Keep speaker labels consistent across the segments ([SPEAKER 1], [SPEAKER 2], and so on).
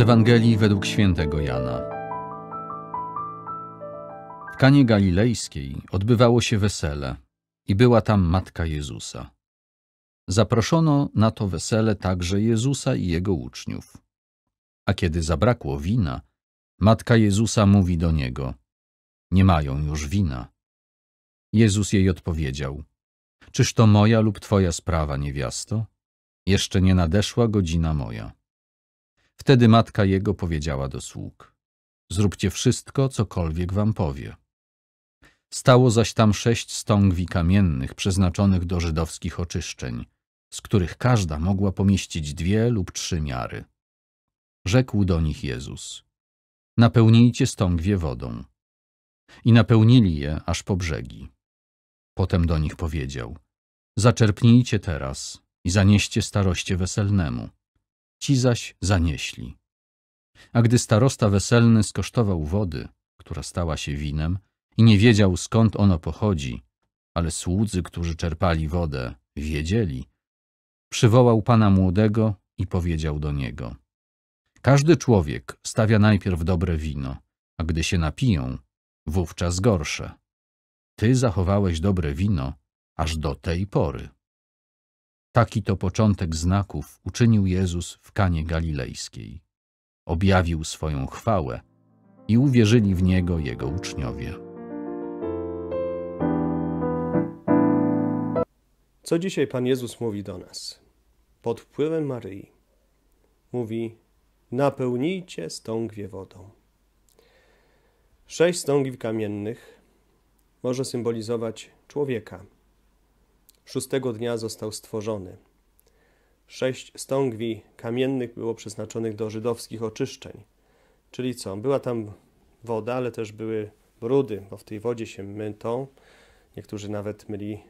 [SPEAKER 1] Z Ewangelii według świętego Jana. W Kanie Galilejskiej odbywało się wesele i była tam matka Jezusa. Zaproszono na to wesele także Jezusa i jego uczniów. A kiedy zabrakło wina, matka Jezusa mówi do niego: Nie mają już wina. Jezus jej odpowiedział: Czyż to moja lub twoja sprawa, niewiasto? Jeszcze nie nadeszła godzina moja. Wtedy matka jego powiedziała do sług, zróbcie wszystko, cokolwiek wam powie. Stało zaś tam sześć stągwi kamiennych przeznaczonych do żydowskich oczyszczeń, z których każda mogła pomieścić dwie lub trzy miary. Rzekł do nich Jezus, napełnijcie stągwie wodą. I napełnili je aż po brzegi. Potem do nich powiedział, zaczerpnijcie teraz i zanieście staroście weselnemu ci zaś zanieśli. A gdy starosta weselny skosztował wody, która stała się winem, i nie wiedział skąd ono pochodzi, ale słudzy, którzy czerpali wodę, wiedzieli, przywołał pana młodego i powiedział do niego. Każdy człowiek stawia najpierw dobre wino, a gdy się napiją, wówczas gorsze. Ty zachowałeś dobre wino aż do tej pory. Taki to początek znaków uczynił Jezus w Kanie Galilejskiej. Objawił swoją chwałę i uwierzyli w Niego Jego uczniowie.
[SPEAKER 2] Co dzisiaj Pan Jezus mówi do nas? Pod wpływem Maryi. Mówi, napełnijcie stągwie wodą. Sześć stągwi kamiennych może symbolizować człowieka – szóstego dnia został stworzony. Sześć stągwi kamiennych było przeznaczonych do żydowskich oczyszczeń. Czyli co? Była tam woda, ale też były brudy, bo w tej wodzie się mytą. Niektórzy nawet myli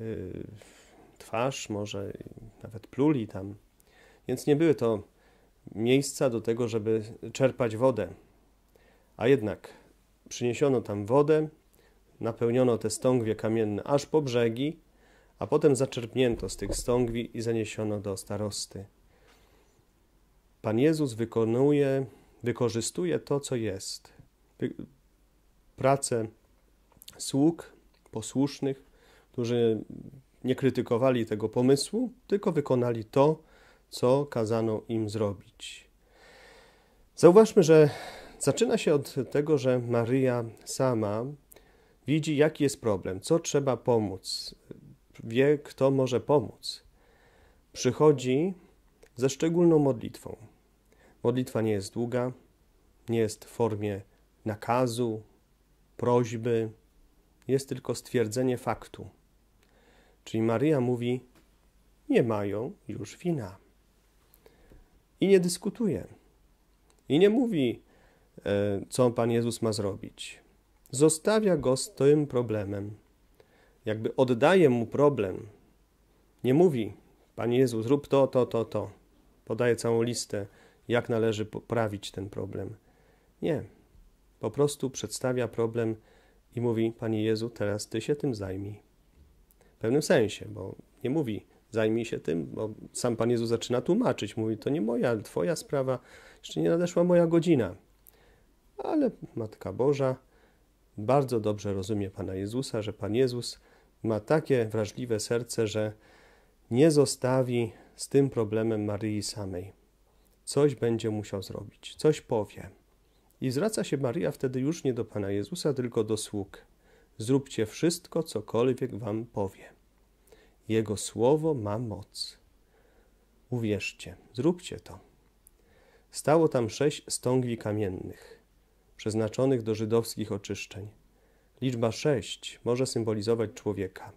[SPEAKER 2] yy, twarz, może nawet pluli tam. Więc nie były to miejsca do tego, żeby czerpać wodę. A jednak przyniesiono tam wodę, napełniono te stągwie kamienne aż po brzegi a potem zaczerpnięto z tych stągwi i zaniesiono do starosty. Pan Jezus wykonuje, wykorzystuje to, co jest. Pracę sług posłusznych, którzy nie krytykowali tego pomysłu, tylko wykonali to, co kazano im zrobić. Zauważmy, że zaczyna się od tego, że Maryja sama widzi, jaki jest problem, co trzeba pomóc, wie, kto może pomóc, przychodzi ze szczególną modlitwą. Modlitwa nie jest długa, nie jest w formie nakazu, prośby, jest tylko stwierdzenie faktu. Czyli Maria mówi: Nie mają już wina. I nie dyskutuje. I nie mówi, e, co Pan Jezus ma zrobić. Zostawia go z tym problemem jakby oddaje mu problem. Nie mówi, Panie Jezu, zrób to, to, to, to. Podaje całą listę, jak należy poprawić ten problem. Nie. Po prostu przedstawia problem i mówi, Panie Jezu, teraz Ty się tym zajmij. W pewnym sensie, bo nie mówi, zajmij się tym, bo sam Pan Jezu zaczyna tłumaczyć. Mówi, to nie moja, Twoja sprawa, jeszcze nie nadeszła moja godzina. Ale Matka Boża bardzo dobrze rozumie Pana Jezusa, że Pan Jezus ma takie wrażliwe serce, że nie zostawi z tym problemem Maryi samej. Coś będzie musiał zrobić, coś powie. I zwraca się Maria wtedy już nie do Pana Jezusa, tylko do sług. Zróbcie wszystko, cokolwiek wam powie. Jego słowo ma moc. Uwierzcie, zróbcie to. Stało tam sześć stągwi kamiennych, przeznaczonych do żydowskich oczyszczeń. Liczba sześć może symbolizować człowieka.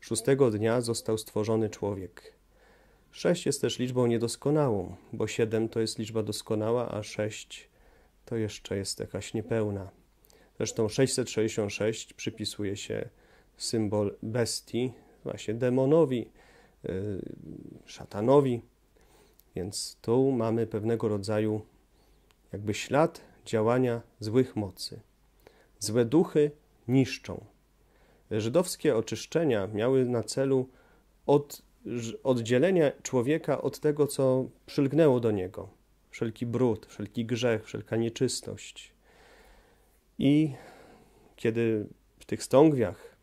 [SPEAKER 2] Szóstego dnia został stworzony człowiek. Sześć jest też liczbą niedoskonałą, bo siedem to jest liczba doskonała, a sześć to jeszcze jest jakaś niepełna. Zresztą 666 przypisuje się symbol bestii, właśnie demonowi, yy, szatanowi. Więc tu mamy pewnego rodzaju jakby ślad działania złych mocy. Złe duchy niszczą. Żydowskie oczyszczenia miały na celu od, oddzielenie człowieka od tego, co przylgnęło do niego. Wszelki brud, wszelki grzech, wszelka nieczystość. I kiedy w tych stągwiach,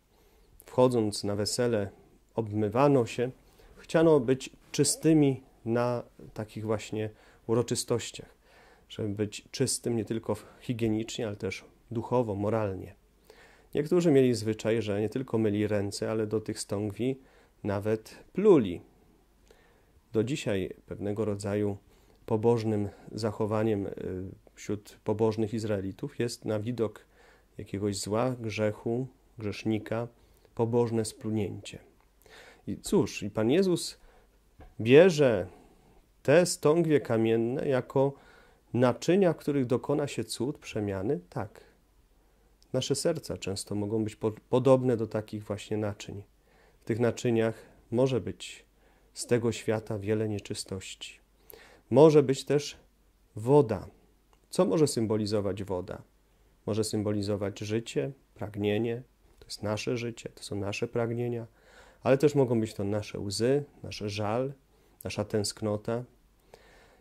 [SPEAKER 2] wchodząc na wesele, obmywano się, chciano być czystymi na takich właśnie uroczystościach, żeby być czystym nie tylko higienicznie, ale też duchowo, moralnie. Niektórzy mieli zwyczaj, że nie tylko myli ręce, ale do tych stągwi nawet pluli. Do dzisiaj pewnego rodzaju pobożnym zachowaniem y, wśród pobożnych Izraelitów jest na widok jakiegoś zła, grzechu, grzesznika pobożne splunięcie. I cóż, i Pan Jezus bierze te stągwie kamienne jako naczynia, w których dokona się cud przemiany? Tak, Nasze serca często mogą być po podobne do takich właśnie naczyń. W tych naczyniach może być z tego świata wiele nieczystości. Może być też woda. Co może symbolizować woda? Może symbolizować życie, pragnienie, to jest nasze życie, to są nasze pragnienia, ale też mogą być to nasze łzy, nasze żal, nasza tęsknota.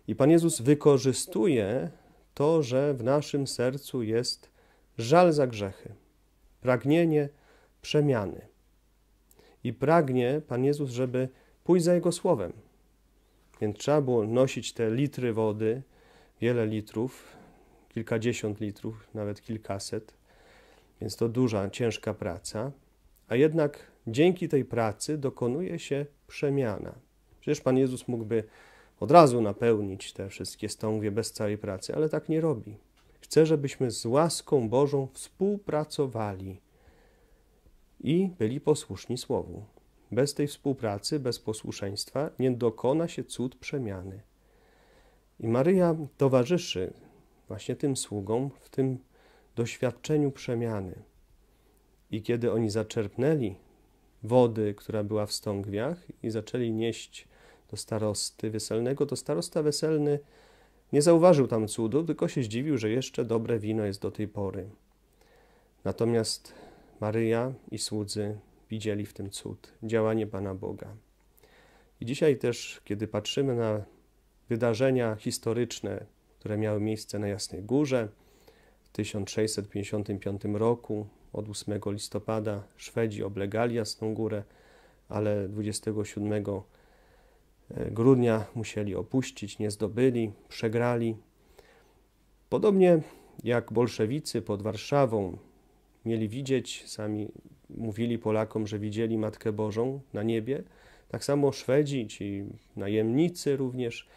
[SPEAKER 2] I Pan Jezus wykorzystuje to, że w naszym sercu jest żal za grzechy, pragnienie przemiany. I pragnie Pan Jezus, żeby pójść za Jego słowem. Więc trzeba było nosić te litry wody, wiele litrów, kilkadziesiąt litrów, nawet kilkaset. Więc to duża, ciężka praca. A jednak dzięki tej pracy dokonuje się przemiana. Przecież Pan Jezus mógłby od razu napełnić te wszystkie stągwie bez całej pracy, ale tak nie robi. Chce, żebyśmy z łaską Bożą współpracowali i byli posłuszni Słowu. Bez tej współpracy, bez posłuszeństwa nie dokona się cud przemiany. I Maryja towarzyszy właśnie tym sługom w tym doświadczeniu przemiany. I kiedy oni zaczerpnęli wody, która była w stągwiach i zaczęli nieść do starosty weselnego, to starosta weselny nie zauważył tam cudu, tylko się zdziwił, że jeszcze dobre wino jest do tej pory. Natomiast Maryja i słudzy widzieli w tym cud, działanie Pana Boga. I dzisiaj też, kiedy patrzymy na wydarzenia historyczne, które miały miejsce na Jasnej Górze w 1655 roku, od 8 listopada Szwedzi oblegali Jasną Górę, ale 27 grudnia musieli opuścić, nie zdobyli, przegrali. Podobnie jak bolszewicy pod Warszawą mieli widzieć, sami mówili Polakom, że widzieli Matkę Bożą na niebie, tak samo Szwedzi, ci najemnicy również,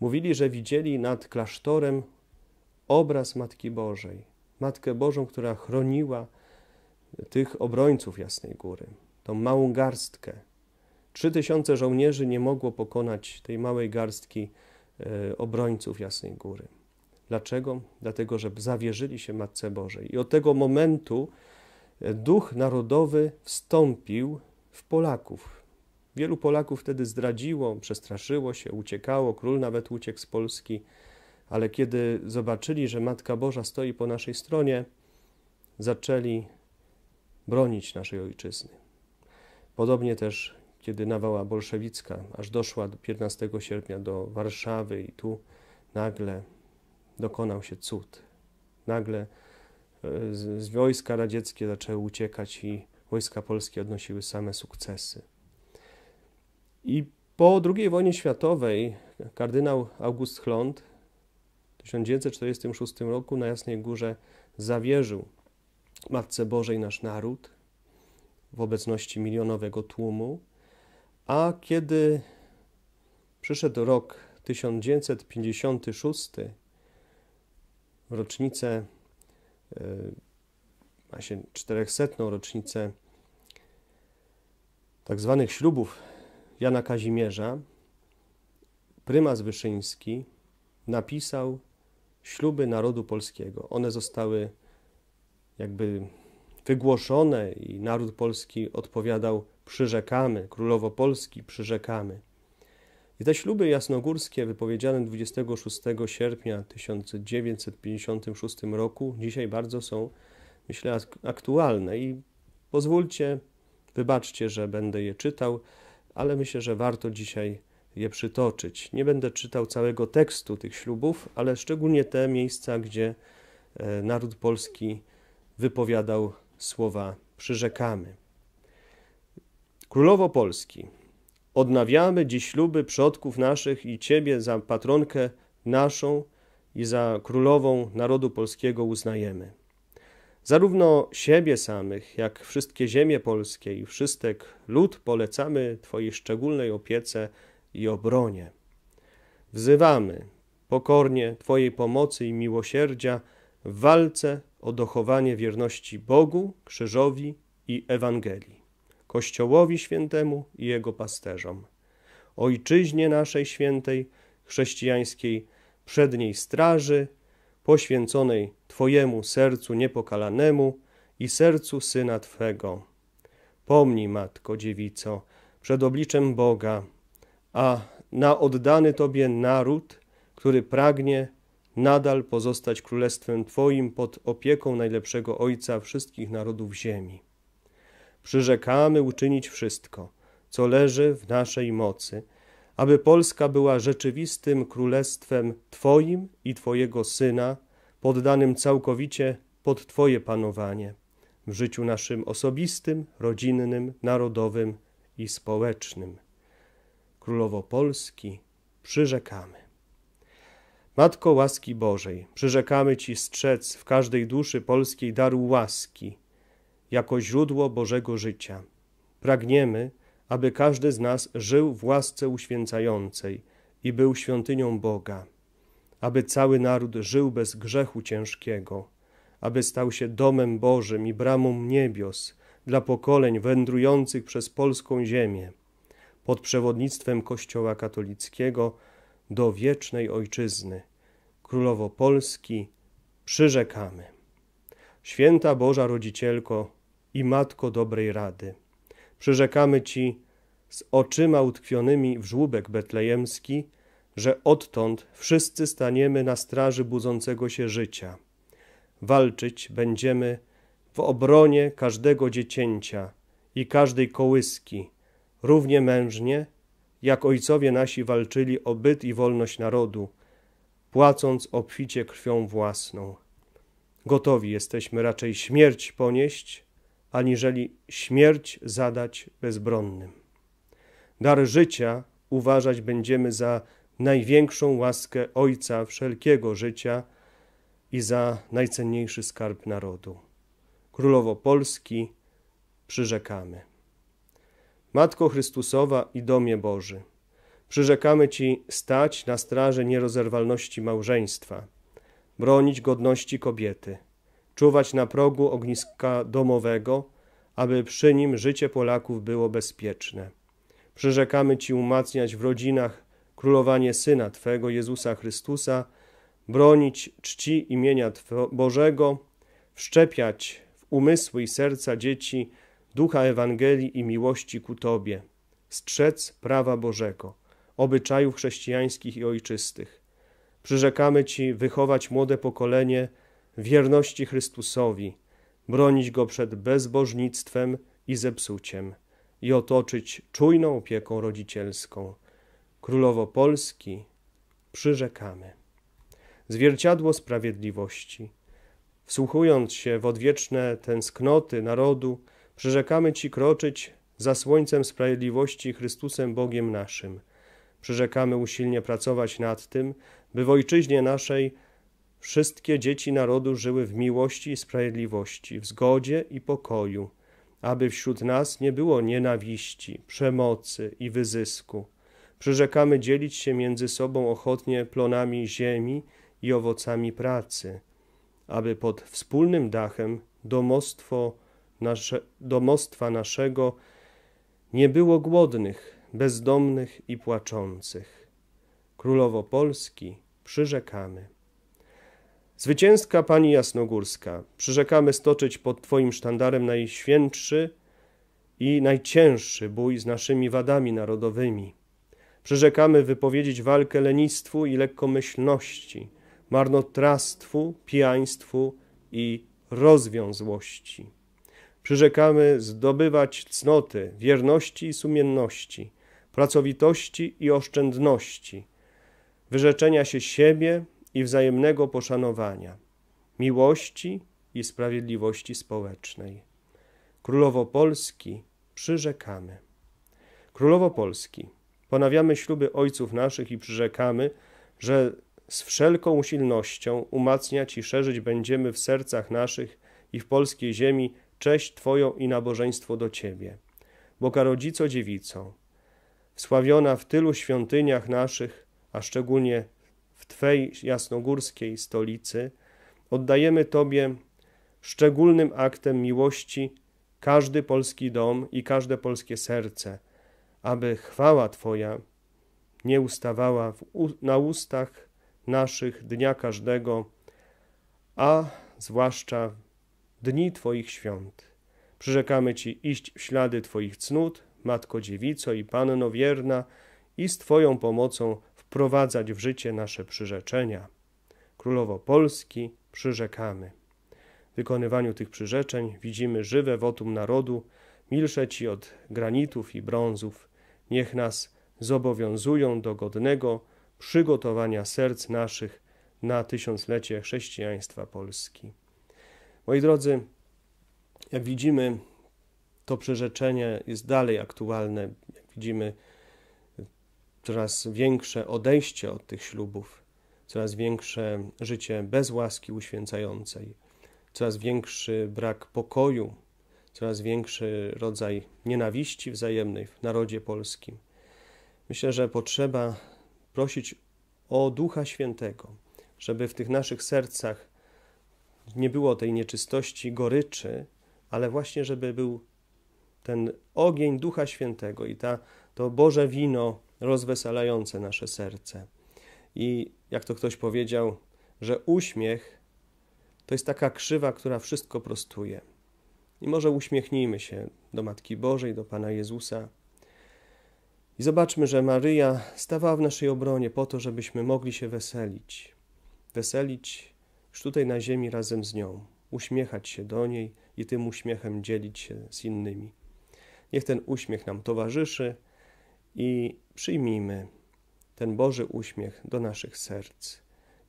[SPEAKER 2] mówili, że widzieli nad klasztorem obraz Matki Bożej, Matkę Bożą, która chroniła tych obrońców Jasnej Góry, tą małą garstkę, Trzy tysiące żołnierzy nie mogło pokonać tej małej garstki e, obrońców Jasnej Góry. Dlaczego? Dlatego, że zawierzyli się Matce Bożej. I od tego momentu e, duch narodowy wstąpił w Polaków. Wielu Polaków wtedy zdradziło, przestraszyło się, uciekało, król nawet uciekł z Polski, ale kiedy zobaczyli, że Matka Boża stoi po naszej stronie, zaczęli bronić naszej ojczyzny. Podobnie też kiedy nawała bolszewicka aż doszła do 15 sierpnia do Warszawy i tu nagle dokonał się cud. Nagle e, z, z wojska radzieckie zaczęły uciekać i wojska polskie odnosiły same sukcesy. I po II wojnie światowej kardynał August Chlont w 1946 roku na Jasnej Górze zawierzył Matce Bożej nasz naród w obecności milionowego tłumu. A kiedy przyszedł rok 1956, rocznicę, właśnie 400. rocznicę tak zwanych ślubów Jana Kazimierza, prymas Wyszyński napisał śluby narodu polskiego. One zostały jakby wygłoszone i naród polski odpowiadał przyrzekamy, królowo Polski przyrzekamy. I te śluby jasnogórskie wypowiedziane 26 sierpnia 1956 roku dzisiaj bardzo są, myślę, aktualne i pozwólcie, wybaczcie, że będę je czytał, ale myślę, że warto dzisiaj je przytoczyć. Nie będę czytał całego tekstu tych ślubów, ale szczególnie te miejsca, gdzie e, naród polski wypowiadał słowa przyrzekamy. Królowo Polski, odnawiamy dziś śluby przodków naszych i Ciebie za patronkę naszą i za królową narodu polskiego uznajemy. Zarówno siebie samych, jak wszystkie ziemie polskie i wszystek lud polecamy Twojej szczególnej opiece i obronie. Wzywamy pokornie Twojej pomocy i miłosierdzia w walce o dochowanie wierności Bogu, krzyżowi i Ewangelii, Kościołowi Świętemu i jego pasterzom, Ojczyźnie naszej świętej, chrześcijańskiej, przedniej straży, poświęconej Twojemu sercu niepokalanemu i sercu Syna Twego. Pomnij, Matko Dziewico, przed obliczem Boga, a na oddany Tobie naród, który pragnie nadal pozostać królestwem Twoim pod opieką najlepszego Ojca wszystkich narodów ziemi. Przyrzekamy uczynić wszystko, co leży w naszej mocy, aby Polska była rzeczywistym królestwem Twoim i Twojego Syna, poddanym całkowicie pod Twoje panowanie w życiu naszym osobistym, rodzinnym, narodowym i społecznym. Królowo Polski, przyrzekamy. Matko łaski Bożej, przyrzekamy Ci strzec w każdej duszy polskiej daru łaski jako źródło Bożego życia. Pragniemy, aby każdy z nas żył w łasce uświęcającej i był świątynią Boga, aby cały naród żył bez grzechu ciężkiego, aby stał się domem Bożym i bramą niebios dla pokoleń wędrujących przez polską ziemię. Pod przewodnictwem Kościoła katolickiego – do wiecznej ojczyzny. Królowo Polski, przyrzekamy. Święta Boża Rodzicielko i Matko Dobrej Rady, przyrzekamy Ci z oczyma utkwionymi w żłóbek betlejemski, że odtąd wszyscy staniemy na straży budzącego się życia. Walczyć będziemy w obronie każdego dziecięcia i każdej kołyski, równie mężnie, jak ojcowie nasi walczyli o byt i wolność narodu, płacąc obficie krwią własną. Gotowi jesteśmy raczej śmierć ponieść, aniżeli śmierć zadać bezbronnym. Dar życia uważać będziemy za największą łaskę Ojca wszelkiego życia i za najcenniejszy skarb narodu. Królowo Polski przyrzekamy. Matko Chrystusowa i Domie Boży, przyrzekamy Ci stać na straży nierozerwalności małżeństwa, bronić godności kobiety, czuwać na progu ogniska domowego, aby przy nim życie Polaków było bezpieczne. Przyrzekamy Ci umacniać w rodzinach królowanie Syna Twego, Jezusa Chrystusa, bronić czci imienia Bożego, wszczepiać w umysły i serca dzieci ducha Ewangelii i miłości ku Tobie, strzec prawa Bożego, obyczajów chrześcijańskich i ojczystych. Przyrzekamy Ci wychować młode pokolenie wierności Chrystusowi, bronić Go przed bezbożnictwem i zepsuciem i otoczyć czujną opieką rodzicielską. Królowo Polski, przyrzekamy. Zwierciadło sprawiedliwości. Wsłuchując się w odwieczne tęsknoty narodu, Przyrzekamy Ci kroczyć za słońcem sprawiedliwości Chrystusem Bogiem naszym. Przyrzekamy usilnie pracować nad tym, by w ojczyźnie naszej wszystkie dzieci narodu żyły w miłości i sprawiedliwości, w zgodzie i pokoju, aby wśród nas nie było nienawiści, przemocy i wyzysku. Przyrzekamy dzielić się między sobą ochotnie plonami ziemi i owocami pracy, aby pod wspólnym dachem domostwo nasze, domostwa naszego nie było głodnych, bezdomnych i płaczących. Królowo Polski przyrzekamy. Zwycięska Pani Jasnogórska, przyrzekamy stoczyć pod Twoim sztandarem najświętszy i najcięższy bój z naszymi wadami narodowymi. Przyrzekamy wypowiedzieć walkę lenistwu i lekkomyślności, marnotrawstwu, pijaństwu i rozwiązłości. Przyrzekamy zdobywać cnoty, wierności i sumienności, pracowitości i oszczędności, wyrzeczenia się siebie i wzajemnego poszanowania, miłości i sprawiedliwości społecznej. Królowo Polski przyrzekamy. Królowo Polski, ponawiamy śluby ojców naszych i przyrzekamy, że z wszelką usilnością umacniać i szerzyć będziemy w sercach naszych i w polskiej ziemi cześć Twoją i nabożeństwo do Ciebie. Boga Rodzico Dziewico, wsławiona w tylu świątyniach naszych, a szczególnie w Twej jasnogórskiej stolicy, oddajemy Tobie szczególnym aktem miłości każdy polski dom i każde polskie serce, aby chwała Twoja nie ustawała na ustach naszych dnia każdego, a zwłaszcza dni Twoich świąt. Przyrzekamy Ci iść w ślady Twoich cnót, Matko Dziewico i Panno Wierna, i z Twoją pomocą wprowadzać w życie nasze przyrzeczenia. Królowo Polski, przyrzekamy. W wykonywaniu tych przyrzeczeń widzimy żywe wotum narodu, milsze Ci od granitów i brązów. Niech nas zobowiązują do godnego przygotowania serc naszych na tysiąclecie chrześcijaństwa Polski. Moi drodzy, jak widzimy, to przyrzeczenie jest dalej aktualne. Jak widzimy, coraz większe odejście od tych ślubów, coraz większe życie bez łaski uświęcającej, coraz większy brak pokoju, coraz większy rodzaj nienawiści wzajemnej w narodzie polskim. Myślę, że potrzeba prosić o Ducha Świętego, żeby w tych naszych sercach nie było tej nieczystości, goryczy, ale właśnie, żeby był ten ogień Ducha Świętego i ta, to Boże wino rozweselające nasze serce. I jak to ktoś powiedział, że uśmiech to jest taka krzywa, która wszystko prostuje. I może uśmiechnijmy się do Matki Bożej, do Pana Jezusa. I zobaczmy, że Maryja stawała w naszej obronie po to, żebyśmy mogli się weselić. Weselić tutaj na ziemi razem z nią, uśmiechać się do niej i tym uśmiechem dzielić się z innymi. Niech ten uśmiech nam towarzyszy i przyjmijmy ten Boży uśmiech do naszych serc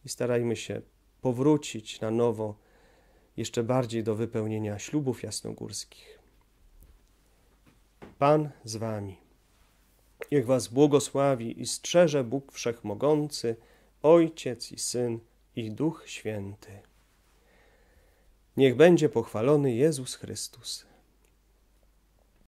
[SPEAKER 2] i starajmy się powrócić na nowo jeszcze bardziej do wypełnienia ślubów jasnogórskich. Pan z Wami. Niech Was błogosławi i strzeże Bóg Wszechmogący, Ojciec i Syn i Duch Święty. Niech będzie pochwalony Jezus Chrystus.